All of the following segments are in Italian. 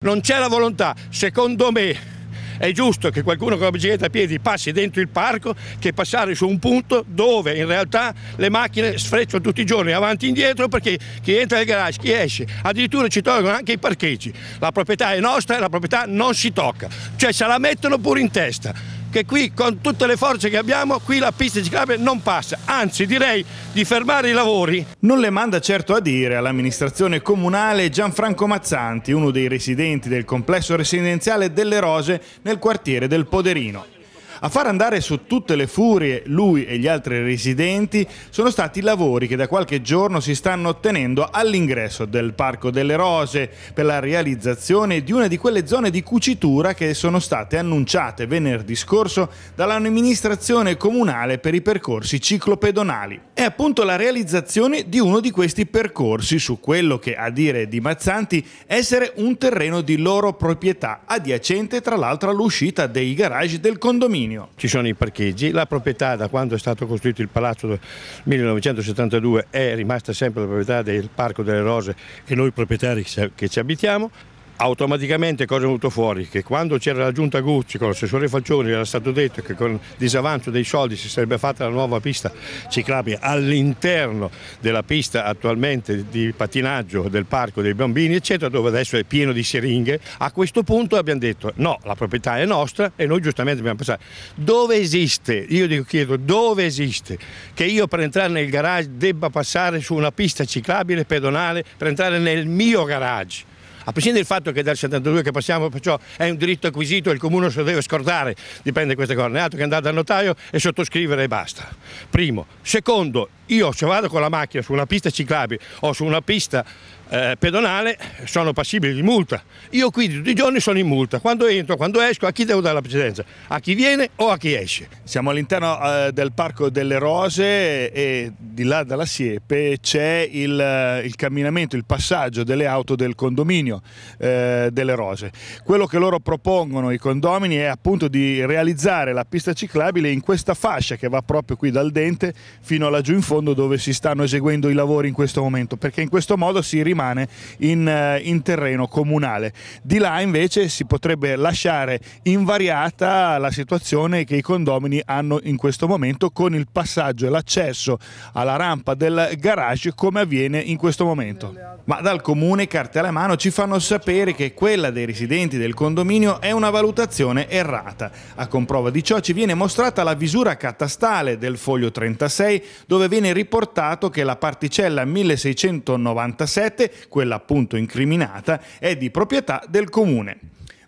Non c'è la volontà, secondo me è giusto che qualcuno con la bicicletta a piedi passi dentro il parco che passare su un punto dove in realtà le macchine sfrecciano tutti i giorni avanti e indietro perché chi entra nel garage, chi esce, addirittura ci tolgono anche i parcheggi. La proprietà è nostra e la proprietà non si tocca, cioè se la mettono pure in testa che qui con tutte le forze che abbiamo, qui la pista ciclabile non passa, anzi direi di fermare i lavori. Non le manda certo a dire all'amministrazione comunale Gianfranco Mazzanti, uno dei residenti del complesso residenziale delle Rose nel quartiere del Poderino. A far andare su tutte le furie lui e gli altri residenti sono stati i lavori che da qualche giorno si stanno ottenendo all'ingresso del Parco delle Rose per la realizzazione di una di quelle zone di cucitura che sono state annunciate venerdì scorso dall'amministrazione comunale per i percorsi ciclopedonali è appunto la realizzazione di uno di questi percorsi su quello che, a dire di Mazzanti, essere un terreno di loro proprietà, adiacente tra l'altro all'uscita dei garage del condominio. Ci sono i parcheggi, la proprietà da quando è stato costruito il palazzo del 1972 è rimasta sempre la proprietà del Parco delle Rose e noi proprietari che ci abitiamo automaticamente cosa è venuto fuori? Che quando c'era la giunta Gucci con l'assessore Falcioni era stato detto che con disavanzo dei soldi si sarebbe fatta la nuova pista ciclabile all'interno della pista attualmente di patinaggio del parco dei bambini eccetera dove adesso è pieno di siringhe a questo punto abbiamo detto no la proprietà è nostra e noi giustamente abbiamo pensato dove esiste io dico, chiedo dove esiste che io per entrare nel garage debba passare su una pista ciclabile pedonale per entrare nel mio garage a prescindere dal fatto che dal 72 che passiamo perciò è un diritto acquisito e il comune se lo deve scordare, dipende da queste cose, è altro che andare dal notaio e sottoscrivere e basta. Primo. Secondo, io se vado con la macchina su una pista ciclabile o su una pista eh, pedonale sono passibili di multa. Io qui tutti i giorni sono in multa. Quando entro, quando esco, a chi devo dare la precedenza? A chi viene o a chi esce? Siamo all'interno eh, del Parco delle Rose e di là dalla siepe c'è il, eh, il, camminamento, il passaggio delle auto del condominio eh, delle Rose. Quello che loro propongono i condomini è appunto di realizzare la pista ciclabile in questa fascia che va proprio qui dal dente fino laggiù in fondo dove si stanno eseguendo i lavori in questo momento, perché in questo modo si rimane settimane in, eh, in terreno comunale. Di là invece si potrebbe lasciare invariata la situazione che i condomini hanno in questo momento con il passaggio e l'accesso alla rampa del garage come avviene in questo momento. Ma dal comune carte alla mano ci fanno sapere che quella dei residenti del condominio è una valutazione errata. A comprova di ciò ci viene mostrata la visura catastale del foglio 36 dove viene riportato che la particella 1697 quella appunto incriminata è di proprietà del comune.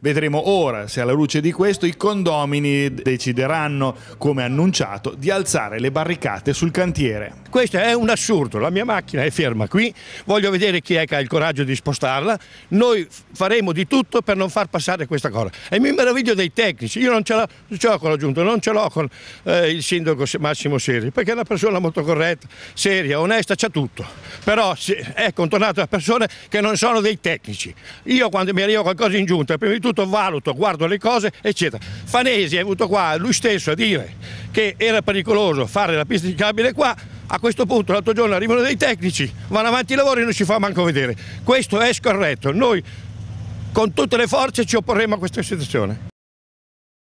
Vedremo ora se alla luce di questo i condomini decideranno, come annunciato, di alzare le barricate sul cantiere. Questo è un assurdo, la mia macchina è ferma qui, voglio vedere chi è che ha il coraggio di spostarla, noi faremo di tutto per non far passare questa cosa. E mi meraviglio dei tecnici, io non ce l'ho con la giunta, non ce l'ho con eh, il sindaco Massimo Seri, perché è una persona molto corretta, seria, onesta, c'è tutto, però è contornato da persone che non sono dei tecnici. Io quando mi arriva qualcosa in giunta, prima di tutto tutto valuto, guardo le cose, eccetera. Fanesi è venuto qua lui stesso a dire che era pericoloso fare la pista ciclabile qua, a questo punto l'altro giorno arrivano dei tecnici, vanno avanti i lavori e non ci fa manco vedere. Questo è scorretto, noi con tutte le forze ci opporremo a questa situazione.